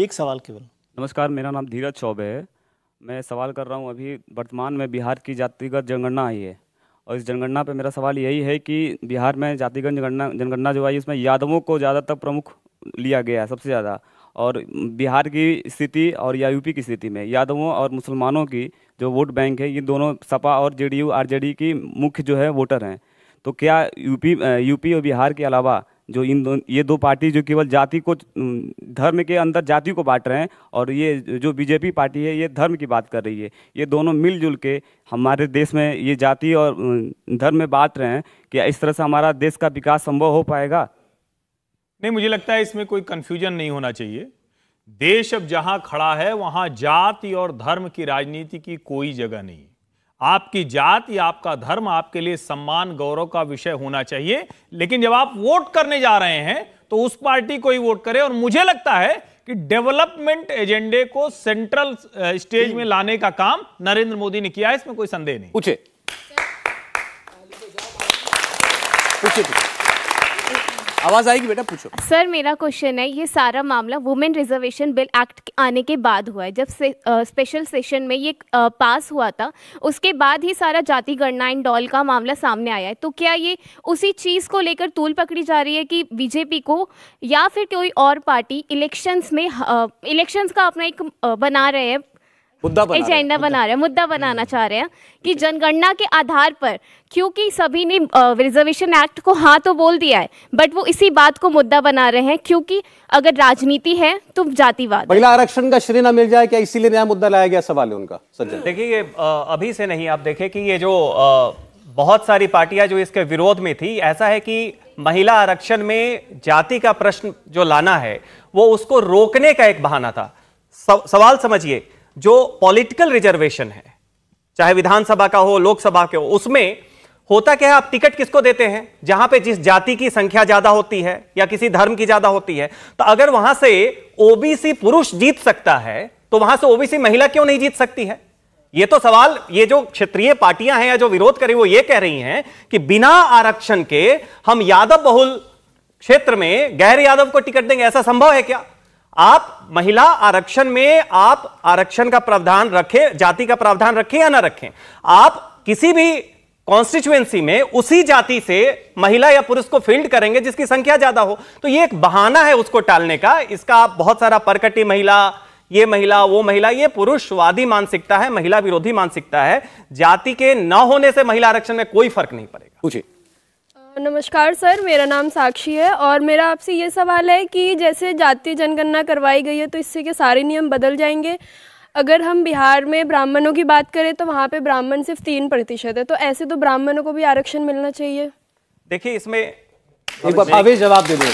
एक सवाल केवल नमस्कार मेरा नाम धीरज चौबे है मैं सवाल कर रहा हूँ अभी वर्तमान में बिहार की जातिगत जनगणना आई है और इस जनगणना पे मेरा सवाल यही है कि बिहार में जातिगत जनगणना जनगणना जो आई उसमें यादवों को ज़्यादातर प्रमुख लिया गया है सबसे ज़्यादा और बिहार की स्थिति और या यूपी की स्थिति में यादवों और मुसलमानों की जो वोट बैंक है ये दोनों सपा और जेडीयू आरजेडी की मुख्य जो है वोटर हैं तो क्या यूपी यूपी और बिहार के अलावा जो इन दो ये दो पार्टी जो केवल जाति को धर्म के अंदर जाति को बांट रहे हैं और ये जो बीजेपी पार्टी है ये धर्म की बात कर रही है ये दोनों मिलजुल के हमारे देश में ये जाति और धर्म में बांट रहे हैं कि इस तरह से हमारा देश का विकास संभव हो पाएगा नहीं मुझे लगता है इसमें कोई कन्फ्यूजन नहीं होना चाहिए देश अब जहाँ खड़ा है वहाँ जाति और धर्म की राजनीति की कोई जगह नहीं है आपकी जात या आपका धर्म आपके लिए सम्मान गौरव का विषय होना चाहिए लेकिन जब आप वोट करने जा रहे हैं तो उस पार्टी को ही वोट करें और मुझे लगता है कि डेवलपमेंट एजेंडे को सेंट्रल स्टेज में लाने का काम नरेंद्र मोदी ने किया है इसमें कोई संदेह नहीं पूछे पूछे आवाज आएगी बेटा पूछो सर मेरा क्वेश्चन है ये सारा मामला वुमेन रिजर्वेशन बिल एक्ट आने के बाद हुआ है जब से, आ, स्पेशल सेशन में ये आ, पास हुआ था उसके बाद ही सारा जाति गणना एंड डॉल का मामला सामने आया है तो क्या ये उसी चीज को लेकर तूल पकड़ी जा रही है कि बीजेपी को या फिर कोई और पार्टी इलेक्शंस में इलेक्शंस का अपना एक बना रहे हैं मुद्दा बना एजेंडा बना रहे हैं मुद्दा हम्म। बनाना चाह रहे हैं कि जनगणना के आधार पर क्योंकि सभी ने रिजर्वेशन एक्ट को हाँ तो बोल दिया है बट वो इसी बात को मुद्दा बना रहे हैं क्योंकि अगर राजनीति है तो जातिवाद महिला आरक्षण का श्रेय ना मिल जाए क्या इसीलिए नया मुद्दा लाया गया सवाल है उनका सज्जन देखिए ये अभी से नहीं आप देखे कि ये जो बहुत सारी पार्टियां जो इसके विरोध में थी ऐसा है कि महिला आरक्षण में जाति का प्रश्न जो लाना है वो उसको रोकने का एक बहाना था सवाल समझिए जो पॉलिटिकल रिजर्वेशन है चाहे विधानसभा का हो लोकसभा के हो उसमें होता क्या है आप टिकट किसको देते हैं जहां पे जिस जाति की संख्या ज्यादा होती है या किसी धर्म की ज्यादा होती है तो अगर वहां से ओबीसी पुरुष जीत सकता है तो वहां से ओबीसी महिला क्यों नहीं जीत सकती है ये तो सवाल ये जो क्षेत्रीय पार्टियां हैं या जो विरोध करी वो ये कह रही हैं कि बिना आरक्षण के हम यादव बहुल क्षेत्र में गैर यादव को टिकट देंगे ऐसा संभव है क्या आप महिला आरक्षण में आप आरक्षण का प्रावधान रखें जाति का प्रावधान रखें या ना रखें आप किसी भी कॉन्स्टिट्युएंसी में उसी जाति से महिला या पुरुष को फील्ड करेंगे जिसकी संख्या ज्यादा हो तो ये एक बहाना है उसको टालने का इसका आप बहुत सारा परकटी महिला ये महिला वो महिला ये पुरुषवादी मानसिकता है महिला विरोधी मानसिकता है जाति के न होने से महिला आरक्षण में कोई फर्क नहीं पड़ेगा पूछिए नमस्कार सर मेरा नाम साक्षी है और मेरा आपसे ये सवाल है कि जैसे जातीय जनगणना करवाई गई है तो इससे के सारे नियम बदल जाएंगे अगर हम बिहार में ब्राह्मणों की बात करें तो वहाँ पे ब्राह्मण सिर्फ तीन प्रतिशत है तो ऐसे तो ब्राह्मणों को भी आरक्षण मिलना चाहिए देखिए इसमें एक बार जवाब दे दो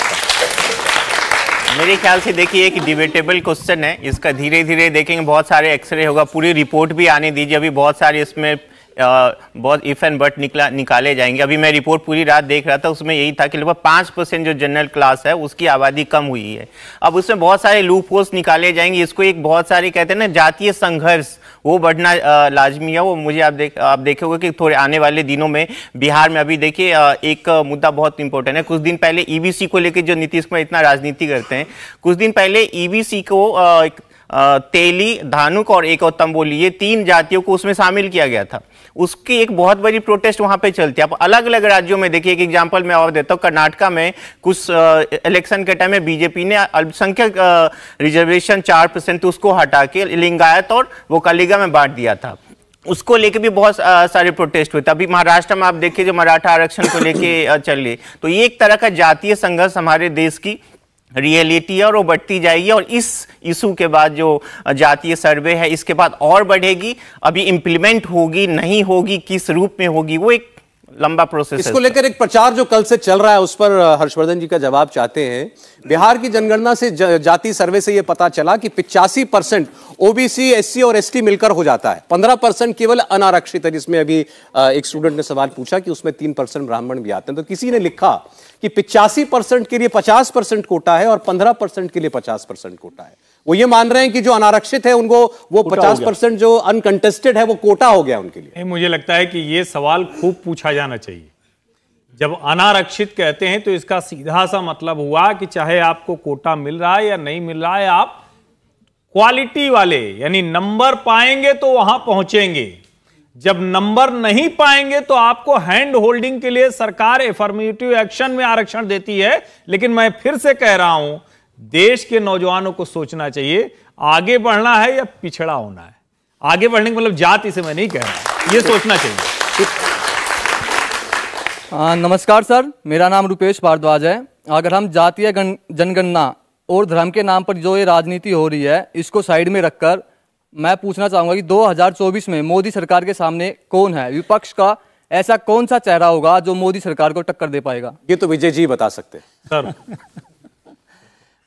मेरे ख्याल से देखिए एक डिबेटेबल क्वेश्चन है इसका धीरे धीरे देखेंगे बहुत सारे एक्सरे होगा पूरी रिपोर्ट भी आने दीजिए अभी बहुत सारे इसमें बहुत इफ़ एंड बट निकला निकाले जाएंगे अभी मैं रिपोर्ट पूरी रात देख रहा था उसमें यही था कि लगभग पाँच परसेंट जो जनरल क्लास है उसकी आबादी कम हुई है अब उसमें बहुत सारे लूप होस्ट निकाले जाएंगे इसको एक बहुत सारे कहते हैं ना जातीय संघर्ष वो बढ़ना लाजमी है वो मुझे आप देख आप देखे कि थोड़े आने वाले दिनों में बिहार में अभी देखिए एक मुद्दा बहुत इंपॉर्टेंट है कुछ दिन पहले ईबीसी e को लेकर जो नीतीश कुमार इतना राजनीति करते हैं कुछ दिन पहले ईबीसी e को एक तेली धानुक और एक और तंबोली ये तीन जातियों को उसमें शामिल किया गया था उसकी एक बहुत बड़ी प्रोटेस्ट वहां पे चलती है आप अलग अलग राज्यों में देखिए एक एग्जाम्पल मैं और देता हूँ कर्नाटका में कुछ इलेक्शन के टाइम में बीजेपी ने अल्पसंख्यक रिजर्वेशन चार परसेंट उसको हटा के लिंगायत और वो कलिगा में बांट दिया था उसको लेके भी बहुत सारे प्रोटेस्ट हुए थे अभी महाराष्ट्र में आप देखिए जो मराठा आरक्षण को लेके चल रही तो ये एक तरह का जातीय संघर्ष हमारे देश की रियलिटी और वो बढ़ती जाएगी और इस इशू के बाद जो जातीय सर्वे है इसके बाद और बढ़ेगी अभी इम्प्लीमेंट होगी नहीं होगी किस रूप में होगी वो एक लंबा प्रोसेस इसको लेकर एक प्रचार जो कल से चल रहा है उस पर हर्षवर्धन जी का जवाब चाहते हैं बिहार की जनगणना से जाति सर्वे से यह पता चला कि पिचासी परसेंट ओबीसी एस और एसटी मिलकर हो जाता है पंद्रह परसेंट केवल अनारक्षित है जिसमें अभी एक स्टूडेंट ने सवाल पूछा कि उसमें तीन परसेंट ब्राह्मण भी आते हैं तो किसी ने लिखा कि पिचासी परसेंट के लिए पचास परसेंट कोटा है और पंद्रह परसेंट के लिए पचास परसेंट कोटा है वो ये मान रहे हैं कि जो अनारक्षित है उनको वो 50 परसेंट जो अनकंटेस्टेड है वो कोटा हो गया उनके लिए मुझे लगता है कि ये सवाल खूब पूछा जाना चाहिए जब अनारक्षित कहते हैं तो इसका सीधा सा मतलब हुआ कि चाहे आपको कोटा मिल रहा है या नहीं मिल रहा है आप क्वालिटी वाले यानी नंबर पाएंगे तो वहां पहुंचेंगे जब नंबर नहीं पाएंगे तो आपको हैंड होल्डिंग के लिए सरकार एफर्मेटिव एक्शन में आरक्षण देती है लेकिन मैं फिर से कह रहा हूं देश के नौजवानों को सोचना चाहिए आगे बढ़ना है या पिछड़ा होना है आगे बढ़ने का मतलब जाति से मैं नहीं कह रहा ये सोचना चाहिए आ, नमस्कार सर मेरा नाम रुपेश भारद्वाज है अगर हम जातीय जनगणना और धर्म के नाम पर जो ये राजनीति हो रही है इसको साइड में रखकर मैं पूछना चाहूंगा कि 2024 में मोदी सरकार के सामने कौन है विपक्ष का ऐसा कौन सा चेहरा होगा जो मोदी सरकार को टक्कर दे पाएगा ये तो विजय जी बता सकते सर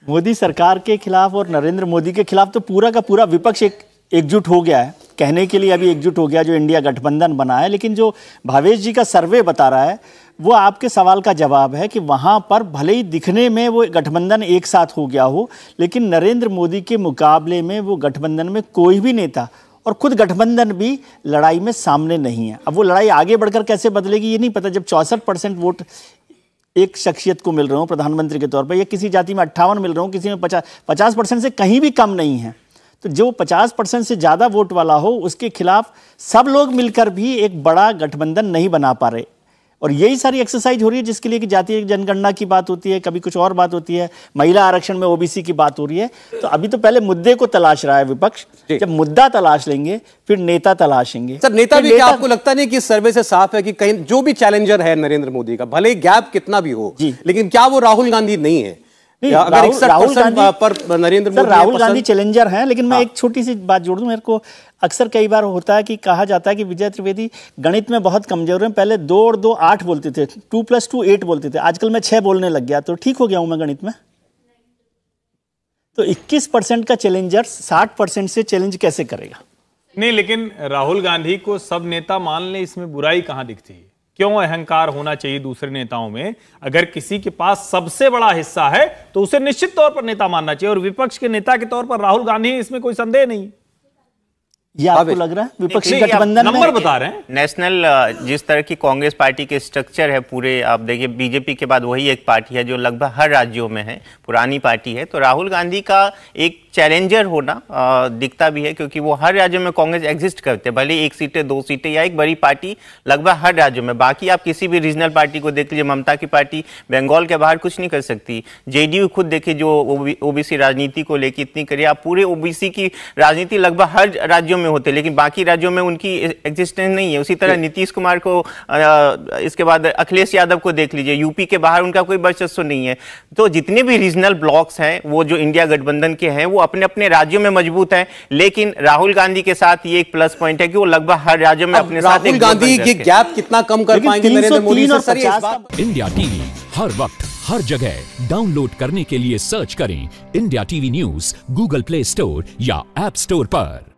मोदी सरकार के खिलाफ और नरेंद्र मोदी के खिलाफ तो पूरा का पूरा विपक्ष एक एकजुट हो गया है कहने के लिए अभी एकजुट हो गया जो इंडिया गठबंधन बना है लेकिन जो भावेश जी का सर्वे बता रहा है वो आपके सवाल का जवाब है कि वहाँ पर भले ही दिखने में वो गठबंधन एक साथ हो गया हो लेकिन नरेंद्र मोदी के मुकाबले में वो गठबंधन में कोई भी नेता और खुद गठबंधन भी लड़ाई में सामने नहीं है अब वो लड़ाई आगे बढ़कर कैसे बदलेगी ये नहीं पता जब चौंसठ परसेंट वोट एक शख्सियत को मिल रहा हूँ प्रधानमंत्री के तौर पर या किसी जाति में अट्ठावन मिल रहा हूँ किसी में पचास पचास परसेंट से कहीं भी कम नहीं है तो जो पचास परसेंट से ज़्यादा वोट वाला हो उसके खिलाफ सब लोग मिलकर भी एक बड़ा गठबंधन नहीं बना पा रहे और यही सारी एक्सरसाइज हो रही है जिसके लिए कि जातीय जनगणना की बात होती है कभी कुछ और बात होती है महिला आरक्षण में ओबीसी की बात हो रही है तो अभी तो पहले मुद्दे को तलाश रहा है विपक्ष जब मुद्दा तलाश लेंगे फिर नेता तलाशेंगे सर नेता भी नेता... आपको लगता नहीं कि सर्वे से साफ है कि कहीं जो भी चैलेंजर है नरेंद्र मोदी का भले गैप कितना भी हो लेकिन क्या वो राहुल गांधी नहीं है अगर राहुल गांधी पर नरेंद्र मोदी राहुल गांधी चैलेंजर हैं लेकिन मैं हाँ। एक छोटी सी बात जोड़ दूं मेरे को अक्सर कई बार होता है कि कहा जाता है कि विजय त्रिवेदी गणित में बहुत कमजोर हैं पहले दो और दो आठ बोलते थे टू प्लस टू एट बोलते थे आजकल मैं छह बोलने लग गया तो ठीक हो गया हूं मैं गणित में तो 21 परसेंट का चैलेंजर 60 परसेंट से चैलेंज कैसे करेगा नहीं लेकिन राहुल गांधी को सब नेता मान ले इसमें बुराई कहां दिखती है क्यों अहंकार होना चाहिए दूसरे नेताओं में अगर किसी के पास सबसे बड़ा हिस्सा है तो उसे निश्चित तौर पर नेता मानना चाहिए और विपक्ष के नेता के तौर पर राहुल गांधी इसमें कोई संदेह नहीं ये आपको लग रहा है विपक्षी गठबंधन नंबर बता रहे हैं नेशनल जिस तरह की कांग्रेस पार्टी के स्ट्रक्चर है पूरे आप देखिए बीजेपी के बाद वही एक पार्टी है जो लगभग हर राज्यों में है पुरानी पार्टी है तो राहुल गांधी का एक चैलेंजर होना दिखता भी है क्योंकि वो हर राज्य में कांग्रेस एग्जिस्ट करते हैं भले एक सीटें दो सीटें या एक बड़ी पार्टी लगभग हर राज्य में बाकी आप किसी भी रीजनल पार्टी को देख लीजिए ममता की पार्टी बंगाल के बाहर कुछ नहीं कर सकती जेडीयू खुद देखिए जो ओबीसी राजनीति को लेकर इतनी करिए आप पूरे ओबीसी की राजनीति लगभग हर राज्यों में होते लेकिन बाकी राज्यों में उनकी एग्जिस्टेंस नहीं है उसी तरह नीतीश कुमार को इसके बाद अखिलेश यादव को देख लीजिए यूपी के बाहर उनका कोई वर्चस्व नहीं है तो जितने भी रीजनल ब्लॉक्स हैं वो जो इंडिया गठबंधन के हैं वो अपने अपने राज्यों में मजबूत है लेकिन राहुल गांधी के साथ ये एक प्लस पॉइंट है कि वो लगभग हर राज्य में अपने साथ राहुल गांधी ये गैप कितना कम कर पाएंगे नरेंद्र मोदी इंडिया टीवी हर वक्त हर जगह डाउनलोड करने के लिए सर्च करें India TV news Google Play Store या एप स्टोर पर